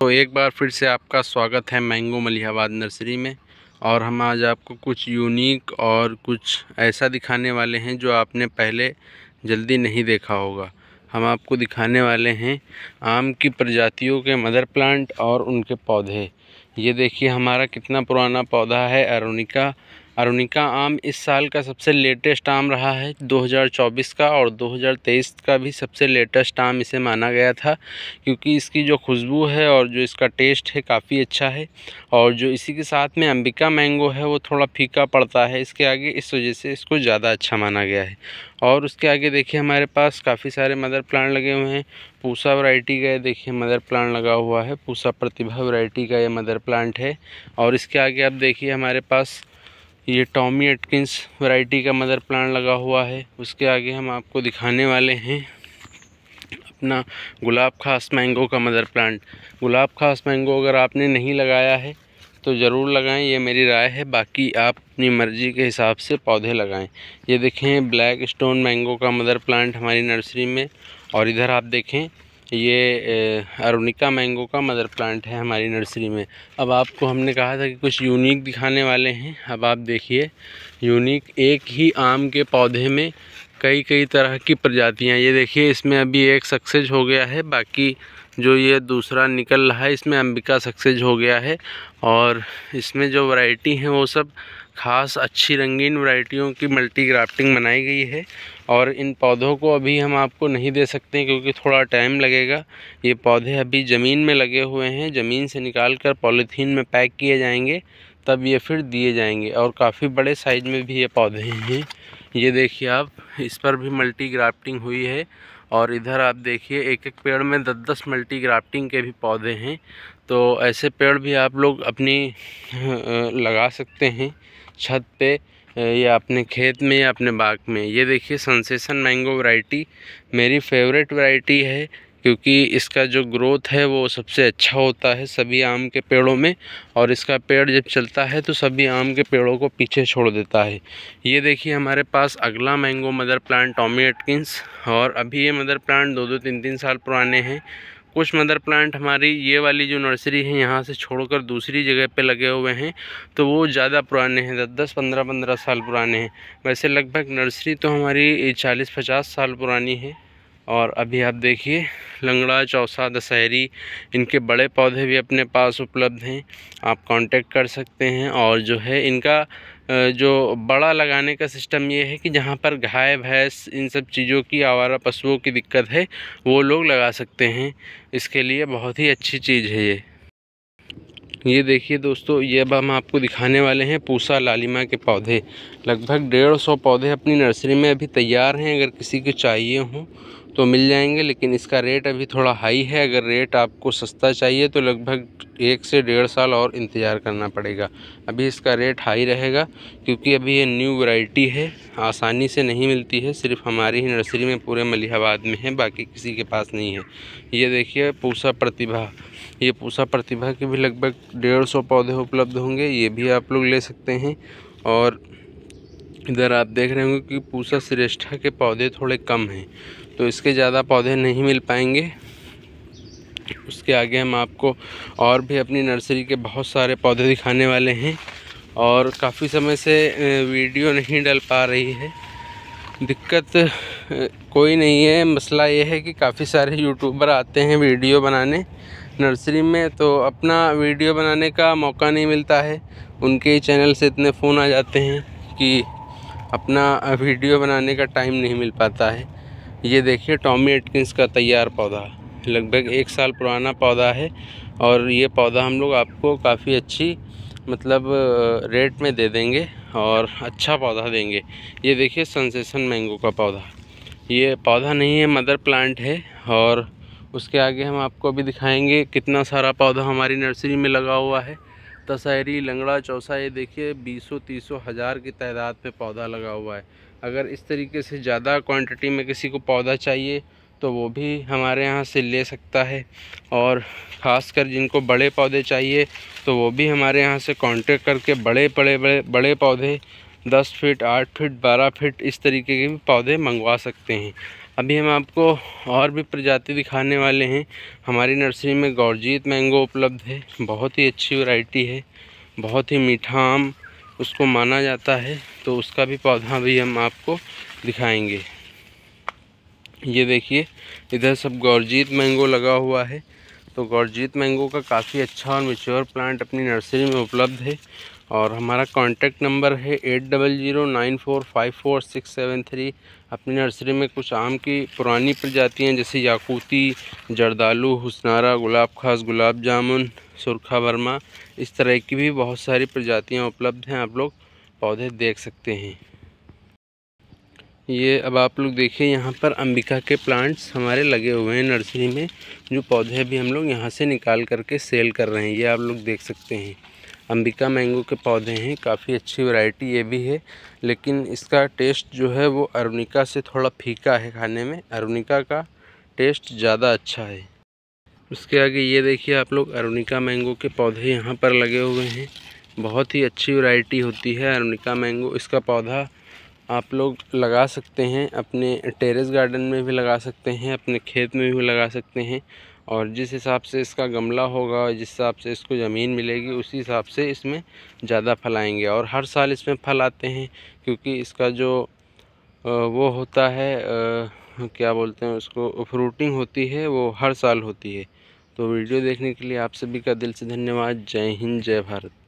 तो एक बार फिर से आपका स्वागत है मैंगो मलिहाबाद नर्सरी में और हम आज आपको कुछ यूनिक और कुछ ऐसा दिखाने वाले हैं जो आपने पहले जल्दी नहीं देखा होगा हम आपको दिखाने वाले हैं आम की प्रजातियों के मदर प्लांट और उनके पौधे ये देखिए हमारा कितना पुराना पौधा है एरोनिका अरुणिका आम इस साल का सबसे लेटेस्ट आम रहा है 2024 का और 2023 का भी सबसे लेटेस्ट आम इसे माना गया था क्योंकि इसकी जो खुशबू है और जो इसका टेस्ट है काफ़ी अच्छा है और जो इसी के साथ में अंबिका मैंगो है वो थोड़ा फीका पड़ता है इसके आगे इस वजह से इसको ज़्यादा अच्छा माना गया है और उसके आगे देखिए हमारे पास काफ़ी सारे मदर प्लांट लगे हुए हैं पूसा वरायटी का देखिए मदर प्लांट लगा हुआ है पूसा प्रतिभा वरायटी का ये मदर प्लांट है और इसके आगे आप देखिए हमारे पास ये टॉमी एटकिंस वैरायटी का मदर प्लांट लगा हुआ है उसके आगे हम आपको दिखाने वाले हैं अपना गुलाब खास मैंगो का मदर प्लांट गुलाब खास मैंगो अगर आपने नहीं लगाया है तो ज़रूर लगाएं ये मेरी राय है बाकी आप अपनी मर्ज़ी के हिसाब से पौधे लगाएं ये देखें ब्लैक स्टोन मैंगो का मदर प्लांट हमारी नर्सरी में और इधर आप देखें ये अरुणिका मैंगो का मदर प्लांट है हमारी नर्सरी में अब आपको हमने कहा था कि कुछ यूनिक दिखाने वाले हैं अब आप देखिए यूनिक एक ही आम के पौधे में कई कई तरह की प्रजातियां ये देखिए इसमें अभी एक सक्सेज हो गया है बाकी जो ये दूसरा निकल रहा है इसमें अंबिका सक्सेज हो गया है और इसमें जो वैरायटी हैं वो सब खास अच्छी रंगीन वैरायटियों की मल्टी ग्राफ्टिंग बनाई गई है और इन पौधों को अभी हम आपको नहीं दे सकते क्योंकि थोड़ा टाइम लगेगा ये पौधे अभी ज़मीन में लगे हुए हैं ज़मीन से निकाल कर पॉलीथीन में पैक किए जाएंगे तब ये फिर दिए जाएंगे और काफ़ी बड़े साइज में भी ये पौधे हैं ये देखिए आप इस पर भी मल्टी ग्राफ्टिंग हुई है और इधर आप देखिए एक एक पेड़ में दस दस मल्टी ग्राफ्टिंग के भी पौधे हैं तो ऐसे पेड़ भी आप लोग अपनी लगा सकते हैं छत पे या अपने खेत में या अपने बाग में ये देखिए सनसेसन मैंगो वैरायटी मेरी फेवरेट वैरायटी है क्योंकि इसका जो ग्रोथ है वो सबसे अच्छा होता है सभी आम के पेड़ों में और इसका पेड़ जब चलता है तो सभी आम के पेड़ों को पीछे छोड़ देता है ये देखिए हमारे पास अगला mango mother plant Tommy Atkins और अभी ये मदर प्लांट दो दो तीन तीन साल पुराने हैं कुछ मदर प्लांट हमारी ये वाली जो नर्सरी है यहाँ से छोड़कर दूसरी जगह पे लगे हुए हैं तो वो ज़्यादा पुराने हैं दस दस पंद्रह पंद्रह साल पुराने हैं वैसे लगभग नर्सरी तो हमारी चालीस पचास साल पुरानी है और अभी आप देखिए लंगड़ा चौसा दशहरी इनके बड़े पौधे भी अपने पास उपलब्ध हैं आप कांटेक्ट कर सकते हैं और जो है इनका जो बड़ा लगाने का सिस्टम ये है कि जहाँ पर गाय भैंस इन सब चीज़ों की आवारा पशुओं की दिक्कत है वो लोग लगा सकते हैं इसके लिए बहुत ही अच्छी चीज़ है ये ये देखिए दोस्तों ये अब हम आपको दिखाने वाले हैं पूसा लालिमा के पौधे लगभग डेढ़ सौ पौधे अपनी नर्सरी में अभी तैयार हैं अगर किसी को चाहिए हों तो मिल जाएंगे लेकिन इसका रेट अभी थोड़ा हाई है अगर रेट आपको सस्ता चाहिए तो लगभग एक से डेढ़ साल और इंतज़ार करना पड़ेगा अभी इसका रेट हाई रहेगा क्योंकि अभी ये न्यू वैरायटी है आसानी से नहीं मिलती है सिर्फ हमारी ही नर्सरी में पूरे मलिहाबाद में है बाकी किसी के पास नहीं है ये देखिए पूसा प्रतिभा ये पूसा प्रतिभा के भी लगभग डेढ़ सौ पौधे उपलब्ध होंगे ये भी आप लोग ले सकते हैं और इधर आप देख रहे होंगे कि पूसा श्रेष्ठा के पौधे थोड़े कम हैं तो इसके ज़्यादा पौधे नहीं मिल पाएंगे उसके आगे हम आपको और भी अपनी नर्सरी के बहुत सारे पौधे दिखाने वाले हैं और काफ़ी समय से वीडियो नहीं डल पा रही है दिक्कत कोई नहीं है मसला ये है कि काफ़ी सारे यूट्यूबर आते हैं वीडियो बनाने नर्सरी में तो अपना वीडियो बनाने का मौका नहीं मिलता है उनके चैनल से इतने फ़ोन आ जाते हैं कि अपना वीडियो बनाने का टाइम नहीं मिल पाता है ये देखिए टॉमी एटकिंस का तैयार पौधा लगभग एक साल पुराना पौधा है और ये पौधा हम लोग आपको काफ़ी अच्छी मतलब रेट में दे देंगे और अच्छा पौधा देंगे ये देखिए सनसेसन मैंगो का पौधा ये पौधा नहीं है मदर प्लांट है और उसके आगे हम आपको भी दिखाएंगे कितना सारा पौधा हमारी नर्सरी में लगा हुआ है तसहरी लंगड़ा चौसा ये देखिए बीसों तीसों हज़ार की तादाद पे पौधा लगा हुआ है अगर इस तरीके से ज़्यादा क्वांटिटी में किसी को पौधा चाहिए तो वो भी हमारे यहाँ से ले सकता है और ख़ासकर जिनको बड़े पौधे चाहिए तो वो भी हमारे यहाँ से कांटेक्ट करके बड़े बड़े बड़े बड़े पौधे दस फीट आठ फीट बारह फीट इस तरीके के भी पौधे मंगवा सकते हैं अभी हम आपको और भी प्रजाति दिखाने वाले हैं हमारी नर्सरी में गौरजीत मैंगो उपलब्ध है बहुत ही अच्छी वैरायटी है बहुत ही मीठा आम उसको माना जाता है तो उसका भी पौधा भी हम आपको दिखाएंगे ये देखिए इधर सब गौरजीत मैंगो लगा हुआ है तो गौरजीत मैंगो का काफ़ी अच्छा और मेच्योर प्लांट अपनी नर्सरी में उपलब्ध है और हमारा कांटेक्ट नंबर है eight double zero nine four five four six seven three अपनी नर्सरी में कुछ आम की पुरानी प्रजातियां जैसे याकूती जरदालू हुसनारा गुलाब खास गुलाब जामुन सुरखा वर्मा इस तरह की भी बहुत सारी प्रजातियां उपलब्ध हैं आप लोग पौधे देख सकते हैं ये अब आप लोग देखिए यहाँ पर अंबिका के प्लांट्स हमारे लगे हुए हैं नर्सरी में जो पौधे भी हम लोग यहाँ से निकाल करके सेल कर रहे हैं ये आप लोग देख सकते हैं अंबिका मैंगो के पौधे हैं काफ़ी अच्छी वैरायटी ये भी है लेकिन इसका टेस्ट जो है वो अरुणिका से थोड़ा फीका है खाने में अरुणिका का टेस्ट ज़्यादा अच्छा है उसके आगे ये देखिए आप लोग अरुणिका मैंगो के पौधे यहाँ पर लगे हुए हैं बहुत ही अच्छी वैरायटी होती है अरुणिका मैंगो इसका पौधा आप लोग लगा सकते हैं अपने टेरेस गार्डन में भी लगा सकते हैं अपने खेत में भी लगा सकते हैं और जिस हिसाब से इसका गमला होगा जिस हिसाब से इसको ज़मीन मिलेगी उसी हिसाब से इसमें ज़्यादा फल आएंगे और हर साल इसमें फल आते हैं क्योंकि इसका जो वो होता है क्या बोलते हैं उसको फ्रूटिंग होती है वो हर साल होती है तो वीडियो देखने के लिए आप सभी का दिल से धन्यवाद जय हिंद जय भारत